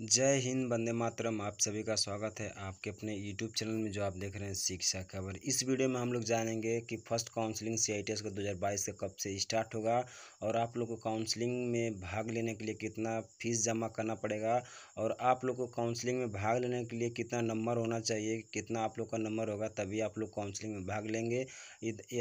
जय हिंद बंदे मातरम आप सभी का स्वागत है आपके अपने यूट्यूब चैनल में जो आप देख रहे हैं शिक्षा खबर इस वीडियो में हम लोग जानेंगे कि first counselling C I T S का दो हज़ार बाईस का कब से स्टार्ट होगा और आप लोग को काउंसलिंग में भाग लेने के लिए कितना फीस जमा करना पड़ेगा और आप लोग को काउंसलिंग में भाग लेने के लिए कितना नंबर होना चाहिए कितना आप लोग का नंबर होगा तभी आप लोग काउंसलिंग में भाग लेंगे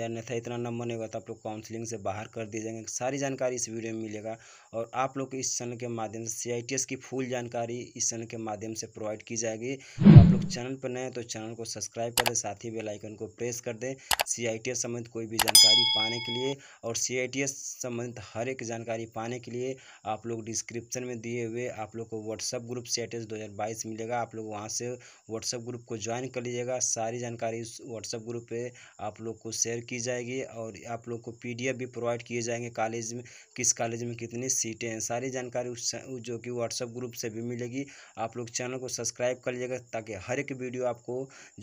अन्यथा इतना नंबर नहीं होगा तो आप लोग काउंसलिंग से बाहर कर दिए जाएंगे सारी जानकारी इस वीडियो में मिलेगा और आप लोग इस चैनल के माध्यम से सी आई टी एस की फुल जानकारी जानकारी इस चैनल के माध्यम से प्रोवाइड की जाएगी तो आप लोग चैनल पर नए हैं तो चैनल को सब्सक्राइब कर दें साथ ही बेलाइकन को प्रेस कर दें सी संबंधित कोई भी जानकारी पाने के लिए और सी संबंधित हर एक जानकारी पाने के लिए आप लोग डिस्क्रिप्शन में दिए हुए आप लोग को व्हाट्सअप ग्रुप सी आई मिलेगा आप लोग वहाँ से व्हाट्सअप ग्रुप को ज्वाइन कर लीजिएगा सारी जानकारी उस व्हाट्सअप ग्रुप पे आप लोग को शेयर की जाएगी और आप लोग को पीडीएफ भी प्रोवाइड किए जाएंगे कॉलेज में किस कॉलेज में कितनी सीटें हैं सारी जानकारी उस जो कि व्हाट्सअप ग्रुप से भी मिल मिलेगी आप लोग चैनल को सब्सक्राइब कर लीजिएगा ताकि हर एक वीडियो आपको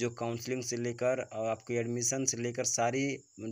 जो काउंसलिंग से लेकर और आपके एडमिशन से लेकर सारी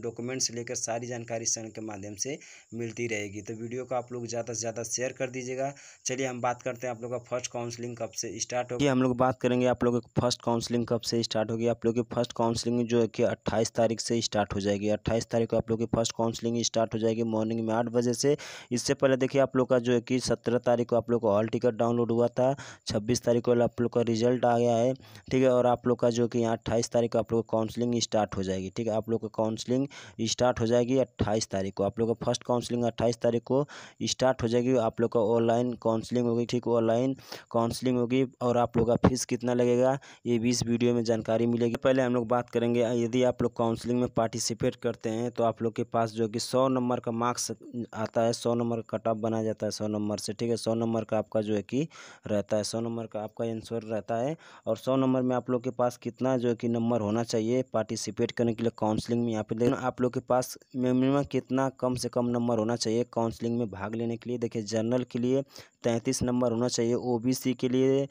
डॉक्यूमेंट से लेकर सारी जानकारी चैनल के माध्यम से मिलती रहेगी तो वीडियो को आप लोग ज़्यादा से ज़्यादा शेयर कर दीजिएगा चलिए हम बात करते हैं आप लोग का फर्स्ट काउंसलिंग कब से स्टार्ट होगी हम लोग बात करेंगे आप लोग की फर्स्ट काउंसलिंग कब से स्टार्ट होगी आप लोग की फर्स्ट काउंसलिंग जो है कि अट्ठाईस तारीख से स्टार्ट हो जाएगी अट्ठाईस तारीख को आप लोग की फर्स्ट काउंसलिंग स्टार्ट हो जाएगी मॉर्निंग में आठ बजे से इससे पहले देखिए आप लोग का जो है कि सत्रह तारीख को आप लोग का हॉल टिकट डाउनलोड हुआ था छब्बीस तारीख को आप लोग का रिजल्ट आ गया है ठीक है और आप लोग का जो कि यहाँ अट्ठाईस तारीख को आप लोग का काउंसलिंग स्टार्ट हो जाएगी ठीक है आप लोग का काउंसलिंग स्टार्ट हो जाएगी अट्ठाईस तारीख को आप लोग का फर्स्ट काउंसलिंग अट्ठाईस तारीख को स्टार्ट हो जाएगी आप लोग का ऑनलाइन काउंसलिंग होगी ठीक ऑनलाइन काउंसलिंग होगी और आप लोग का फीस कितना लगेगा ये भी इस वीडियो में जानकारी मिलेगी पहले हम लोग बात करेंगे यदि आप लोग काउंसलिंग में पार्टिसिपेट करते हैं तो आप लोग के पास जो कि सौ नंबर का मार्क्स आता है सौ नंबर का कट ऑफ बनाया जाता है सौ नंबर से ठीक है सौ नंबर का आपका जो है कि रहता है सौ नंबर का आपका आंसर रहता है और सौ नंबर में आप लोग के पास कितना जो कि नंबर होना चाहिए पार्टिसिपेट करने के लिए काउंसलिंग में यहाँ पे लेकिन आप लोग के पास मिनिमम कितना कम से कम नंबर होना चाहिए काउंसलिंग में भाग लेने के लिए देखिए जर्नल के लिए तैंतीस नंबर होना चाहिए ओ के लिए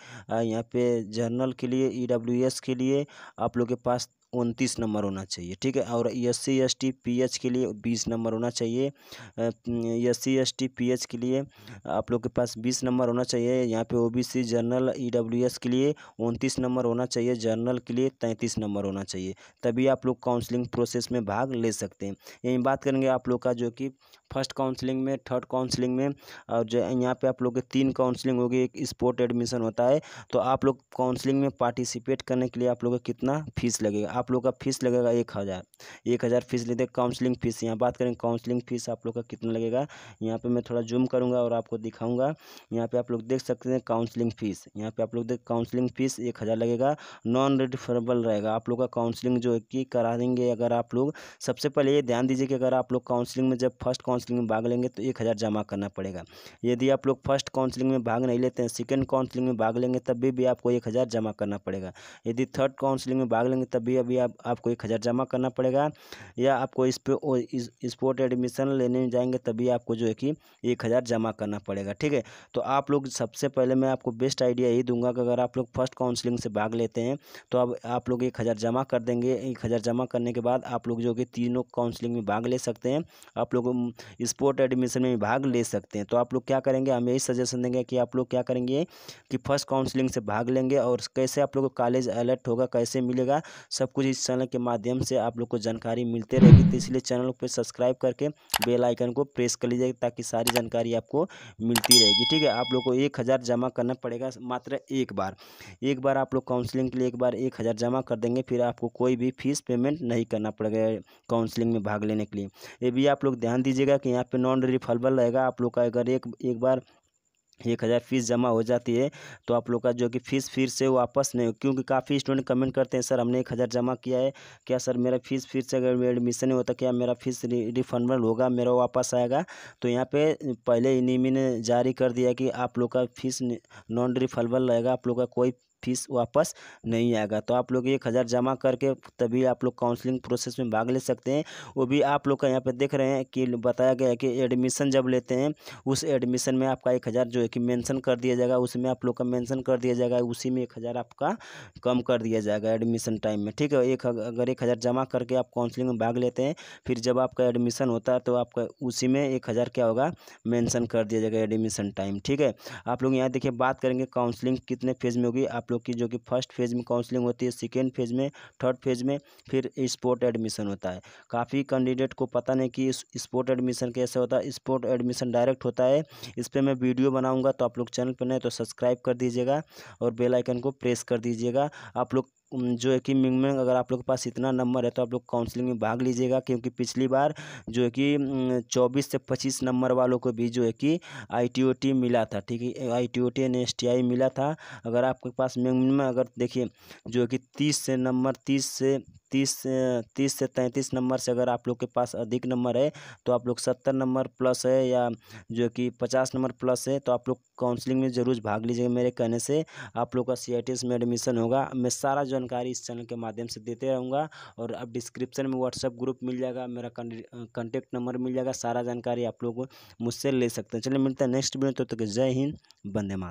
यहाँ पे जर्नल के लिए ई e के लिए आप लोग के पास उनतीस नंबर होना चाहिए ठीक है और S C S T P H के लिए बीस नंबर होना चाहिए S C S T P H के लिए आप लोग के पास बीस नंबर होना चाहिए यहाँ पे O B C general E W S के लिए उनतीस नंबर होना चाहिए जनरल के लिए तैंतीस नंबर होना चाहिए तभी आप लोग काउंसलिंग प्रोसेस में भाग ले सकते हैं यही बात करेंगे आप लोग का जो कि फर्स्ट काउंसलिंग में थर्ड काउंसलिंग में और जो यहाँ पर आप लोग के तीन काउंसलिंग होगी एक स्पोर्ट एडमिशन होता है तो आप लोग काउंसलिंग में पार्टिसिपेट करने के लिए आप लोग का कितना फीस लगेगा आप लोग का फीस लगेगा एक हज़ार एक हज़ार फीस लेते हैं काउंसलिंग फीस यहाँ बात करें काउंसलिंग फीस आप लोग का कितना लगेगा यहाँ पे मैं थोड़ा जूम करूँगा और आपको दिखाऊँगा यहाँ पे आप लोग देख सकते हैं काउंसलिंग फीस यहाँ पे आप लोग देख काउंसलिंग फीस एक हज़ार लगेगा नॉन रिडिफरेबल रहेगा आप लोग का काउंसलिंग जो है कि करा देंगे अगर आप लोग सबसे पहले ये ध्यान दीजिए कि अगर आप लोग काउंसलिंग में जब फर्स्ट काउंसलिंग में भाग लेंगे तो एक हज़ार जमा करना पड़ेगा यदि आप लोग फर्स्ट काउंसलिंग में भाग नहीं लेते हैं सेकेंड काउंसलिंग में भाग लेंगे तब भी, आपको एक हज़ार जमा करना पड़ेगा यदि थर्ड काउंसलिंग में भाग लेंगे तब भी भी आप आपको एक हज़ार जमा करना पड़ेगा या आपको इस पर स्पोर्ट एडमिशन लेने जाएंगे तभी आपको जो है कि एक हज़ार जमा करना पड़ेगा ठीक है तो आप लोग सबसे पहले मैं आपको बेस्ट आइडिया यही दूंगा कि अगर आप लोग फर्स्ट काउंसलिंग से भाग लेते हैं तो अब आप लोग एक हज़ार जमा कर देंगे एक हज़ार जमा करने के बाद आप लोग जो कि तीनों काउंसलिंग में भाग ले सकते हैं आप लोग स्पोर्ट एडमिशन में भाग ले सकते हैं तो आप लोग क्या करेंगे हम यही सजेशन देंगे कि आप लोग क्या करेंगे कि फर्स्ट काउंसलिंग से भाग लेंगे और कैसे आप लोग कॉलेज अलर्ट होगा कैसे मिलेगा सब कुछ इस चैनल के माध्यम से आप लोग को जानकारी मिलते रहेगी तो इसलिए चैनल पर सब्सक्राइब करके बेल आइकन को प्रेस कर लीजिए ताकि सारी जानकारी आपको मिलती रहेगी ठीक है आप लोग को एक हज़ार जमा करना पड़ेगा मात्र एक बार एक बार आप लोग काउंसलिंग के लिए एक बार एक हज़ार जमा कर देंगे फिर आपको कोई भी फीस पेमेंट नहीं करना पड़ेगा काउंसलिंग में भाग लेने के लिए ये भी आप लोग ध्यान दीजिएगा कि यहाँ पर नॉन रिफलबल रहेगा आप लोग का अगर एक एक बार एक हज़ार फीस जमा हो जाती है तो आप लोग का जो कि फ़ीस फिर से वापस नहीं क्योंकि काफ़ी स्टूडेंट कमेंट करते हैं सर हमने एक हज़ार जमा किया है क्या सर मेरा फ़ीस फिर से अगर एडमिशन नहीं होता क्या मेरा फ़ीस रिफंडेबल होगा मेरा वापस आएगा तो यहाँ पे पहले इन ने जारी कर दिया कि आप लोग का फीस नॉन रिफंडेबल रहेगा आप लोग का कोई फीस वापस नहीं आएगा तो आप लोग एक हज़ार जमा करके तभी आप लोग काउंसलिंग प्रोसेस में भाग ले सकते हैं वो भी आप लोग का यहाँ पर देख रहे हैं कि बताया गया है कि एडमिशन जब लेते हैं उस एडमिशन में आपका एक हज़ार जो है कि मेंशन कर दिया जाएगा उसमें आप लोग का मेंशन कर दिया जाएगा उसी में एक हज़ार आपका कम कर दिया जाएगा एडमिशन टाइम में ठीक है एक अगर एक हज़ार जमा करके आप काउंसलिंग में भाग लेते हैं फिर जब आपका एडमिशन होता है तो आपका उसी में एक हज़ार क्या होगा मेंशन कर दिया जाएगा एडमिशन टाइम ठीक है आप लोग यहाँ देखिए बात करेंगे काउंसलिंग कितने फेज में होगी आप आप लोग की जो कि फर्स्ट फेज़ में काउंसलिंग होती है सेकेंड फेज़ में थर्ड फेज़ में फिर स्पोर्ट एडमिशन होता है काफ़ी कैंडिडेट को पता नहीं कि स्पोर्ट एडमिशन कैसे होता है स्पोर्ट एडमिशन डायरेक्ट होता है इस पर मैं वीडियो बनाऊँगा तो आप लोग चैनल पर नहीं तो सब्सक्राइब कर दीजिएगा और बेलाइकन को प्रेस कर दीजिएगा आप लोग जो है कि मिनिमम अगर आप लोग के पास इतना नंबर है तो आप लोग काउंसलिंग में भाग लीजिएगा क्योंकि पिछली बार जो है कि चौबीस से पच्चीस नंबर वालों को भी जो है कि आई टी ओ टी मिला था ठीक है I T O T N S T I मिला था अगर आपके पास मिनिमम अगर देखिए जो है कि तीस से नंबर तीस से तीस तीस से तैंतीस नंबर से अगर आप लोग के पास अधिक नंबर है तो आप लोग सत्तर नंबर प्लस है या जो कि पचास नंबर प्लस है तो आप लोग काउंसलिंग में ज़रूर भाग लीजिएगा मेरे कहने से आप लोग का सी में एडमिशन होगा मैं सारा जानकारी इस चैनल के माध्यम से देते रहूँगा और अब डिस्क्रिप्शन में व्हाट्सअप ग्रुप मिल जाएगा मेरा कॉन्टेक्ट नंबर मिल जाएगा सारा जानकारी आप लोग मुझसे ले सकते हैं चलिए मिलते हैं नेक्स्ट वीडियो तो जय हिंद बंदे मात